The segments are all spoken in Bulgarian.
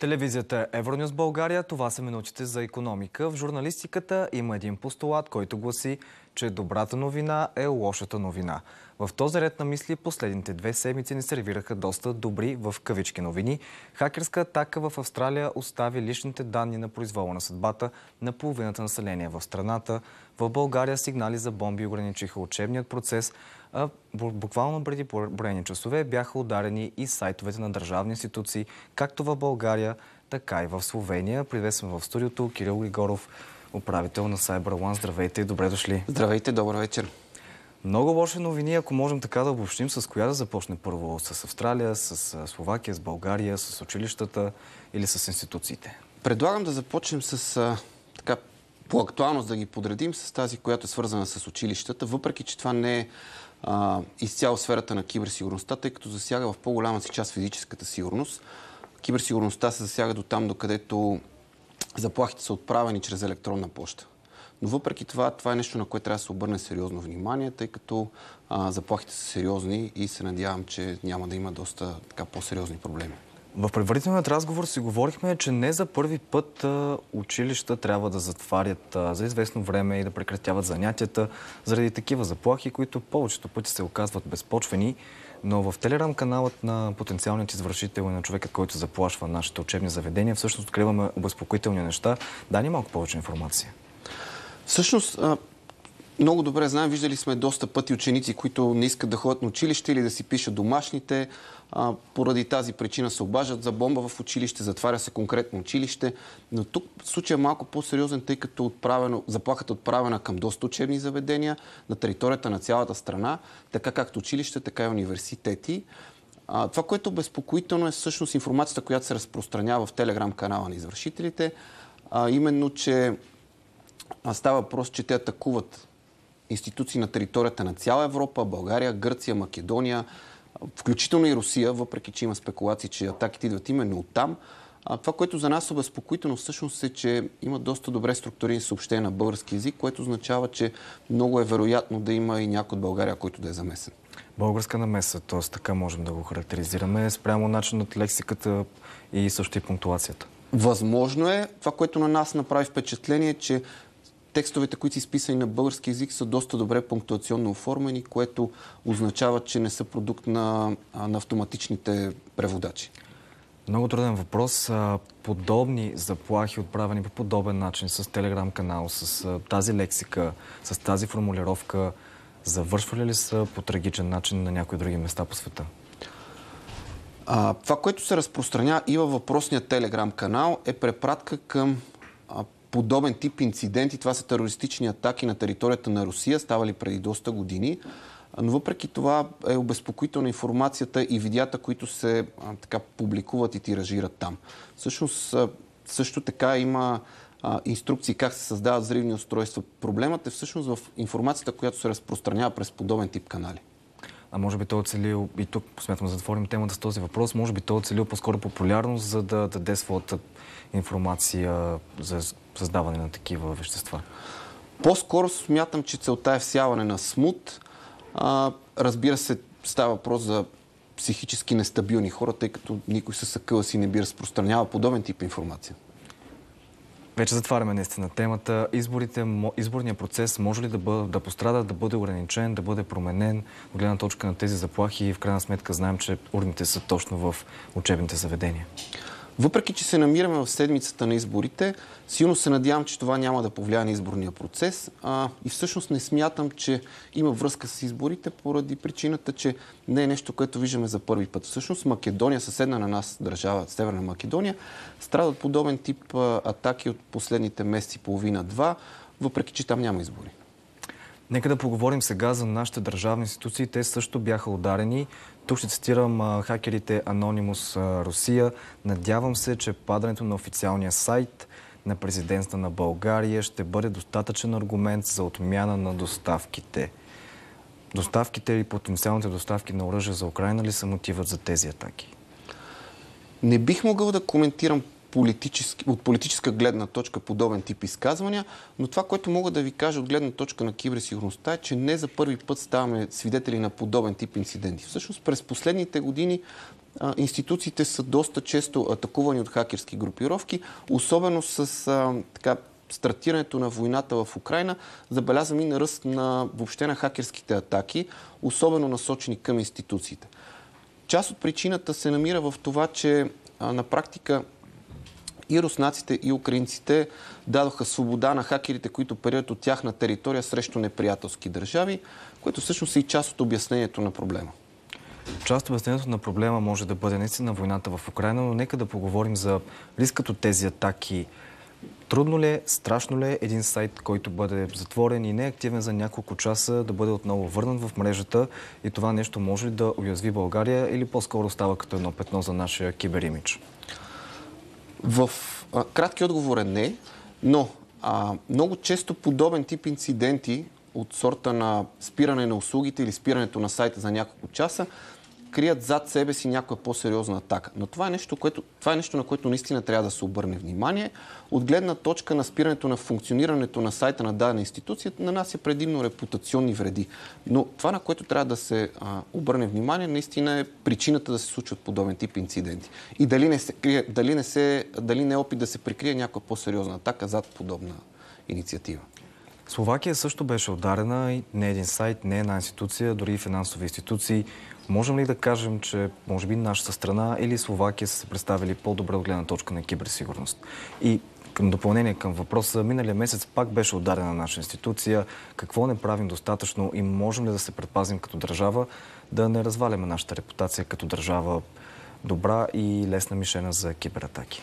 Телевизията Евронюс България, това са минутите за економика. В журналистиката има един постулат, който гласи, че добрата новина е лошата новина. В този ред на мисли последните две седмици ни сервираха доста добри в кавички новини. Хакерска атака в Австралия остави личните данни на произвола на съдбата на половината население в страната. В България сигнали за бомби ограничиха учебният процес, а буквално преди броени часове бяха ударени и сайтовете на държавни институции, както в България, така и в Словения. Приветствам в студиото Кирил Григоров, управител на CyberOne. Здравейте и добре дошли. Здравейте, добър вечер. Много лоши новини, ако можем така да обобщим, с коя да започне първо? С Австралия, с Словакия, с България, с училищата или с институциите? Предлагам да започнем с така по актуалност да ги подредим с тази, която е свързана с училищата, въпреки че това не е а, изцяло сферата на киберсигурността, тъй като засяга в по-голяма си част физическата сигурност. Киберсигурността се засяга до там, докъдето заплахите са отправени чрез електронна почта. Но въпреки това, това е нещо, на което трябва да се обърне сериозно внимание, тъй като а, заплахите са сериозни и се надявам, че няма да има доста така, по-сериозни проблеми. В предварителният разговор си говорихме, че не за първи път а, училища трябва да затварят а, за известно време и да прекратяват занятията заради такива заплахи, които повечето пъти се оказват безпочвени. Но в Телерам каналът на потенциалният извършител и на човека, който заплашва нашите учебни заведения, всъщност откриваме обезпокоителни неща. Да ни малко повече информация. Всъщност, много добре знаем, виждали сме доста пъти ученици, които не искат да ходят на училище или да си пишат домашните. Поради тази причина се обажат за бомба в училище, затваря се конкретно училище. Но тук случай е малко по-сериозен, тъй като отправено, заплахата е отправена към доста учебни заведения на територията на цялата страна, така както училище, така и университети. А, това, което безпокоително е всъщност информацията, която се разпространява в телеграм канала на извършителите, а, именно, че става въпрос, че те атакуват институции на територията на цяла Европа, България, Гърция, Македония, включително и Русия, въпреки че има спекулации, че атаките идват именно от там. А това, което за нас е обезпокоително всъщност е, че има доста добре структурирани съобщения на български язик, което означава, че много е вероятно да има и някой от България, който да е замесен. Българска намеса, т.е. така можем да го характеризираме, спрямо начинът, лексиката и също и пунктуацията. Възможно е. Това, което на нас направи впечатление, е, че Текстовете, които са изписани на български язик, са доста добре пунктуационно оформени, което означава, че не са продукт на, на автоматичните преводачи. Много труден въпрос. Подобни заплахи, отправени по подобен начин с телеграм-канал, с тази лексика, с тази формулировка, завършвали ли са по трагичен начин на някои други места по света? А, това, което се разпространя и във въпросния телеграм канал е препратка към подобен тип инциденти. Това са терористични атаки на територията на Русия, ставали преди доста години. Но въпреки това е обезпокоителна информацията и видеята, които се а, така, публикуват и тиражират там. Всъщност, също така има а, инструкции как се създават взривни устройства. Проблемът е всъщност в информацията, която се разпространява през подобен тип канали а може би той е оцелил, и тук смятам да затворим темата с този въпрос, може би той е оцелил по-скоро популярност, за да даде своята информация за създаване на такива вещества? По-скоро смятам, че целта е всяване на смут. А, разбира се, става въпрос за психически нестабилни хора, тъй като никой със съкъла си не би разпространява подобен тип информация. Вече затваряме наистина темата. Изборите, изборният процес може ли да, бъ, да пострада, да бъде ограничен, да бъде променен от гледна точка на тези заплахи и в крайна сметка знаем, че урните са точно в учебните заведения? Въпреки, че се намираме в седмицата на изборите, силно се надявам, че това няма да повлияе на изборния процес. А, и всъщност не смятам, че има връзка с изборите, поради причината, че не е нещо, което виждаме за първи път. Всъщност Македония, съседна на нас държава, Северна Македония, страда от подобен тип атаки от последните месеци, половина-два, въпреки, че там няма избори. Нека да поговорим сега за нашите държавни институции. Те също бяха ударени. Тук ще цитирам хакерите Anonymous Русия. Надявам се, че падането на официалния сайт на президентства на България ще бъде достатъчен аргумент за отмяна на доставките. Доставките и потенциалните доставки на оръжие за Украина ли са мотивът за тези атаки? Не бих могъл да коментирам политически, от политическа гледна точка подобен тип изказвания, но това, което мога да ви кажа от гледна точка на киберсигурността е, че не за първи път ставаме свидетели на подобен тип инциденти. Всъщност през последните години а, институциите са доста често атакувани от хакерски групировки, особено с а, така, стартирането на войната в Украина, забелязвам и на ръст на въобще на хакерските атаки, особено насочени към институциите. Част от причината се намира в това, че на практика и руснаците, и украинците дадоха свобода на хакерите, които парират от тяхна територия срещу неприятелски държави, което всъщност е и част от обяснението на проблема. Част от обяснението на проблема може да бъде наистина войната в Украина, но нека да поговорим за рискът от тези атаки. Трудно ли е, страшно ли е един сайт, който бъде затворен и неактивен за няколко часа, да бъде отново върнат в мрежата и това нещо може ли да уязви България или по-скоро става като едно петно за нашия киберимидж? В а, кратки отговор е не, но а, много често подобен тип инциденти от сорта на спиране на услугите или спирането на сайта за няколко часа крият зад себе си някоя по-сериозна атака. Но това е, нещо, което, това е нещо, на което наистина трябва да се обърне внимание. От гледна точка на спирането на функционирането на сайта на дадена институция, на нас е предимно репутационни вреди. Но това, на което трябва да се а, обърне внимание, наистина е причината да се случват подобен тип инциденти. И дали не, се, крие, дали не, се, дали не е опит да се прикрие някоя по-сериозна атака зад подобна инициатива. Словакия също беше ударена и не е един сайт, не е една институция, дори и финансови институции. Можем ли да кажем, че може би нашата страна или Словакия са се представили по-добре от гледна точка на киберсигурност? И към допълнение към въпроса, миналия месец пак беше ударена наша институция. Какво не правим достатъчно и можем ли да се предпазим като държава, да не разваляме нашата репутация като държава добра и лесна мишена за кибератаки?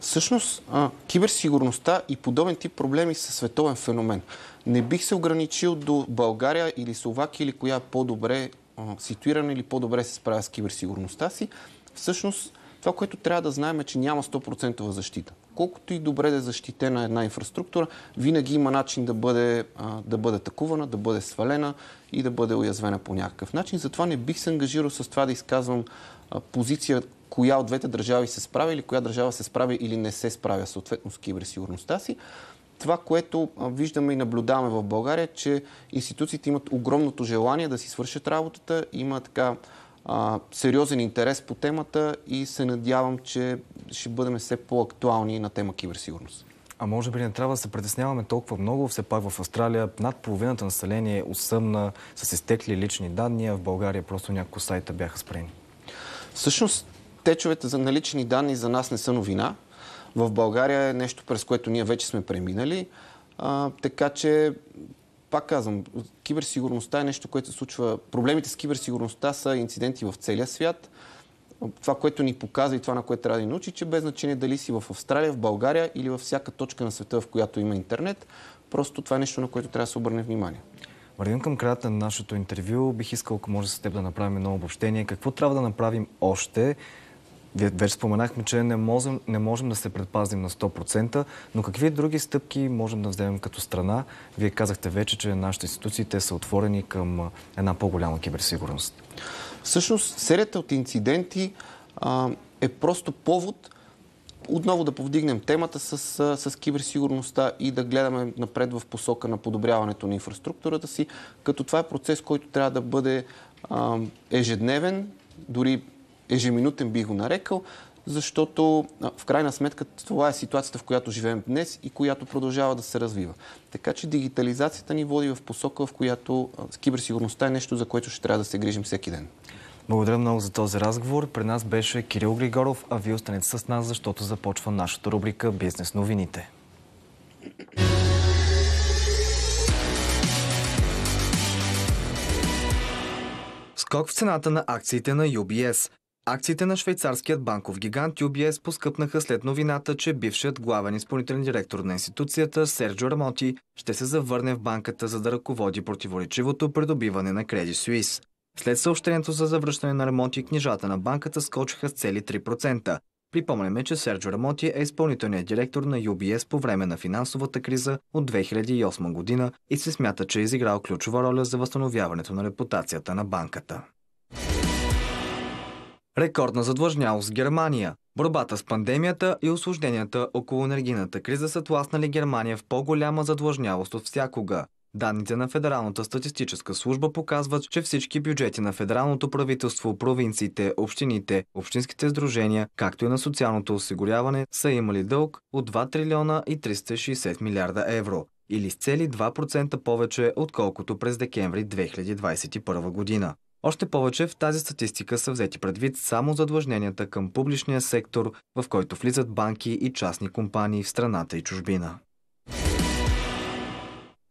Всъщност, киберсигурността и подобен тип проблеми са световен феномен. Не бих се ограничил до България или Словакия или коя по-добре ситуиран или по-добре се справя с киберсигурността си, всъщност това, което трябва да знаем е, че няма 100% защита. Колкото и добре да е защитена една инфраструктура, винаги има начин да бъде, да бъде атакувана, да бъде свалена и да бъде уязвена по някакъв начин. Затова не бих се ангажирал с това да изказвам позиция, коя от двете държави се справи или коя държава се справи или не се справя съответно с киберсигурността си това, което виждаме и наблюдаваме в България, че институциите имат огромното желание да си свършат работата, има така а, сериозен интерес по темата и се надявам, че ще бъдем все по-актуални на тема киберсигурност. А може би не трябва да се притесняваме толкова много. Все пак в Австралия над половината население е усъмна с изтекли лични данни, а в България просто някои сайта бяха спрени. Всъщност, течовете за налични данни за нас не са новина в България е нещо, през което ние вече сме преминали. А, така че, пак казвам, киберсигурността е нещо, което се случва. Проблемите с киберсигурността са инциденти в целия свят. Това, което ни показва и това, на което трябва да ни научи, че без значение дали си в Австралия, в България или във всяка точка на света, в която има интернет, просто това е нещо, на което трябва да се обърне внимание. Вървим към края на нашето интервю. Бих искал, ако може с теб да направим едно обобщение. Какво трябва да направим още, вече споменахме, че не можем, не можем да се предпазим на 100%, но какви други стъпки можем да вземем като страна? Вие казахте вече, че нашите институции те са отворени към една по-голяма киберсигурност. Всъщност, серията от инциденти а, е просто повод отново да повдигнем темата с, с киберсигурността и да гледаме напред в посока на подобряването на инфраструктурата си, като това е процес, който трябва да бъде а, ежедневен, дори ежеминутен би го нарекал, защото в крайна сметка това е ситуацията, в която живеем днес и която продължава да се развива. Така че дигитализацията ни води в посока, в която киберсигурността е нещо, за което ще трябва да се грижим всеки ден. Благодаря много за този разговор. При нас беше Кирил Григоров, а вие останете с нас, защото започва нашата рубрика Бизнес новините. Скок в цената на акциите на UBS. Акциите на швейцарският банков гигант UBS поскъпнаха след новината, че бившият главен изпълнителен директор на институцията Серджо Рамоти ще се завърне в банката, за да ръководи противоречивото придобиване на Credit Suisse. След съобщението за завръщане на Рамоти, книжата на банката скочиха с цели 3%. Припомняме, че Серджо Рамоти е изпълнителният директор на UBS по време на финансовата криза от 2008 година и се смята, че е изиграл ключова роля за възстановяването на репутацията на банката. Рекордна задлъжнялост Германия. Борбата с пандемията и осложненията около енергийната криза са тласнали Германия в по-голяма задлъжнялост от всякога. Данните на Федералната статистическа служба показват, че всички бюджети на федералното правителство, провинциите, общините, общинските сдружения, както и на социалното осигуряване, са имали дълг от 2 трилиона и 360 милиарда евро или с цели 2% повече, отколкото през декември 2021 година. Още повече в тази статистика са взети предвид само задлъжненията към публичния сектор, в който влизат банки и частни компании в страната и чужбина.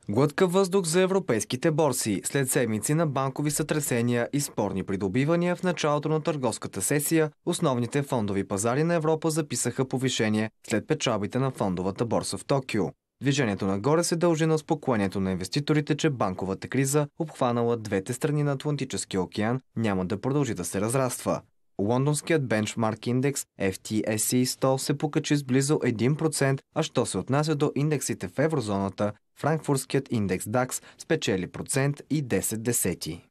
Глътка въздух за европейските борси след седмици на банкови сътресения и спорни придобивания в началото на търговската сесия, основните фондови пазари на Европа записаха повишение след печалбите на фондовата борса в Токио. Движението нагоре се дължи на успокоението на инвеститорите, че банковата криза, обхванала двете страни на Атлантическия океан, няма да продължи да се разраства. Лондонският бенчмарк индекс FTSE 100 се покачи с близо 1%, а що се отнася до индексите в еврозоната, франкфуртският индекс DAX спечели процент и 10 десети.